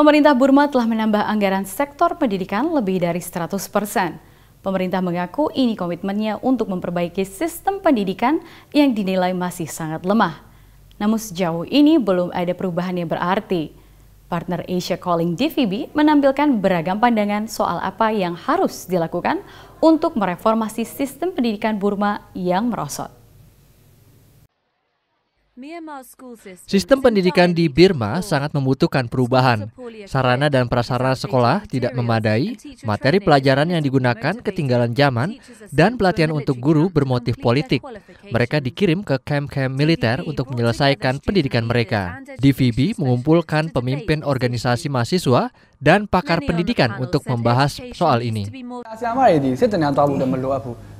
Pemerintah Burma telah menambah anggaran sektor pendidikan lebih dari 100 persen. Pemerintah mengaku ini komitmennya untuk memperbaiki sistem pendidikan yang dinilai masih sangat lemah. Namun sejauh ini belum ada perubahan yang berarti. Partner Asia Calling DVB menampilkan beragam pandangan soal apa yang harus dilakukan untuk mereformasi sistem pendidikan Burma yang merosot. Sistem pendidikan di Birma sangat membutuhkan perubahan. Sarana dan prasarana sekolah tidak memadai, materi pelajaran yang digunakan ketinggalan zaman, dan pelatihan untuk guru bermotif politik. Mereka dikirim ke kamp-kamp militer untuk menyelesaikan pendidikan mereka. DVB mengumpulkan pemimpin organisasi mahasiswa dan pakar pendidikan untuk membahas soal ini.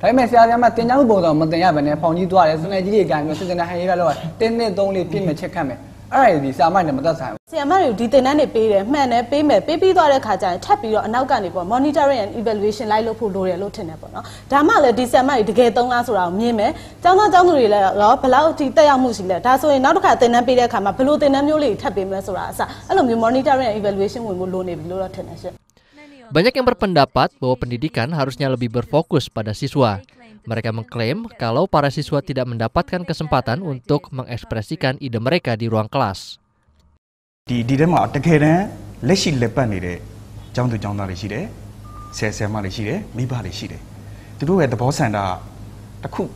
ဒါပေမဲ့ဆရာဆရာမတင်ကြောင်းပုံစံမတင်ရဘဲနဲ့ဖောင်ကြီးသွားတယ်စနေကြီးတွေကံပြီးစစ်တင်တဲ့ဟန်ရေးကလောက်တင်းနဲ့သုံးလေးပြည့်မဲ့ချက်ခတ်မယ်အဲ့ဒါဒီဆရာမနဲ့မသက်ဆိုင်ဘူးဆရာမတွေဒီတင်တန်းတွေပေးတယ်မှန်တယ်ပေးမယ်ပေးပြီးသွားတဲ့ခါကျရင်ထပ်ပြီးတော့အနောက်ကနေပေါ့ monitoring and evaluation လိုက်လုပ်ဖို့လိုတယ်လို့ထင်တယ်ပေါ့နော်ဒါမှလည်းဒီဆရာမတွေတကယ်သုံးလားဆိုတာကိုမြင်မယ်ကျောင်းသားကျောင်းသူတွေလည်းတော့ဘလောက်ထိတက်ရောက်မှုရှိလဲဒါဆိုရင်နောက်တစ်ခါတင်တန်းပေးတဲ့အခါမှာဘယ်လိုတင်တန်းမျိုးလေးထပ်ပေးမလဲဆိုတာအစအဲ့လိုမျိုး monitoring and evaluation ဝင်ဖို့လိုနေပြီလို့တော့ထင်တယ်ရှင် Banyak yang berpendapat bahwa pendidikan harusnya lebih berfokus pada siswa. Mereka mengklaim kalau para siswa tidak mendapatkan kesempatan untuk mengekspresikan ide mereka di ruang kelas. Di di dalam akhirnya, lesi lepas nih jangan tuh jangan lesi de, saya saya malah lesi deh, miba lesi deh. Itu ada bosan dah, takut.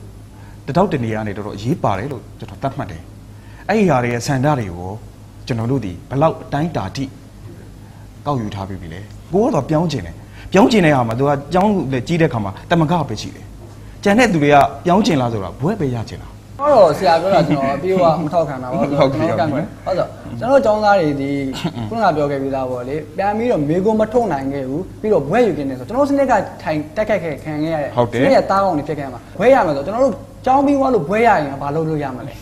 Tahu dini ya nih dulu, lu deh, jodoh er tamat deh. Er Ayah hari sendiri wo, jodoh lu di, belau er tanya tadi, kau yudah bi deh. ကိုကတော့ပြောင်းကျင်တယ်ပြောင်းကျင်တဲ့ဟာမှာသူကကြောင်းလေကြီးတဲ့ခါမှာတမကပဲရှိတယ်ကျန်တဲ့သူတွေကပြောင်းကျင်လားဆိုတာဘွဲပဲရကျင်လားဟုတ်တော့ဆရာပြောတာကျွန်တော်ပြေဝမထောက်ခံတာပါဟုတ်ကဲ့ဟုတ်ကဲ့ဟုတ်တော့ကျွန်တော်ចောင်းသားတွေဒီခုနကပြောခဲ့ပြီးသားပေါ့လေပြန်ပြီးတော့မေကိုမထုတ်နိုင်ခဲ့ဘူးပြီးတော့ဘွဲယူခြင်းနေဆိုကျွန်တော်စနစ်ကထိုင်တက်ခက်ခဲခံခဲ့ရတယ်စနစ်ရဲ့တားကောင်တွေဖြစ်ခဲ့မှာဘွဲရမယ်ဆိုကျွန်တော်တို့ចောင်းပြီးွားလို့ဘွဲရရင်ဘာလုပ်လို့ရမလဲ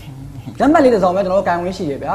လက်မှတ်လေးတစ်စောင်ပဲကျွန်တော်တို့ကန်ဝင်ရှိရဗျာ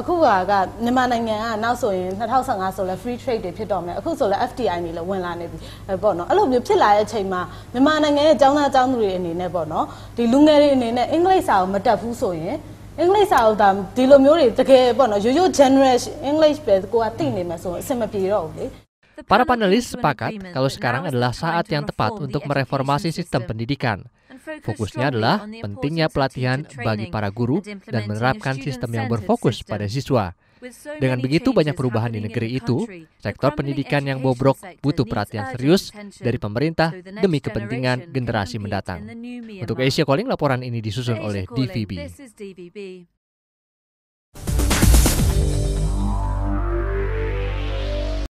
အခုကကမြန်မာနိုင်ငံကနောက်ဆိုရင်2015ဆိုလဲ free trade တွေဖြစ်တော့မယ်အခုဆိုလဲ FDI တွေလည်းဝင်လာနေပြီပေါ့နော်အဲ့လိုမျိုးဖြစ်လာတဲ့အချိန်မှာမြန်မာနိုင်ငံရဲ့ကျောင်းသားကျောင်းသူတွေအနေနဲ့ပေါ့နော်ဒီလူငယ်တွေအနေနဲ့အင်္ဂလိပ်စာကိုမတတ်ဘူးဆိုရင်အင်္ဂလိပ်စာအုပ်ဒါဒီလိုမျိုးတွေတကယ်ပေါ့နော်ရိုးရိုး general English ပဲကိုကသိနေမှာဆိုရင်အဆင်မပြေတော့ဘူးလေ Para panelis sepakat kalau sekarang adalah saat yang tepat untuk mereformasi sistem pendidikan. Fokusnya adalah pentingnya pelatihan bagi para guru dan menerapkan sistem yang berfokus pada siswa. Dengan begitu banyak perubahan di negeri itu, sektor pendidikan yang bobrok butuh perhatian serius dari pemerintah demi kepentingan generasi mendatang. Untuk Asia Calling, laporan ini disusun oleh DVB.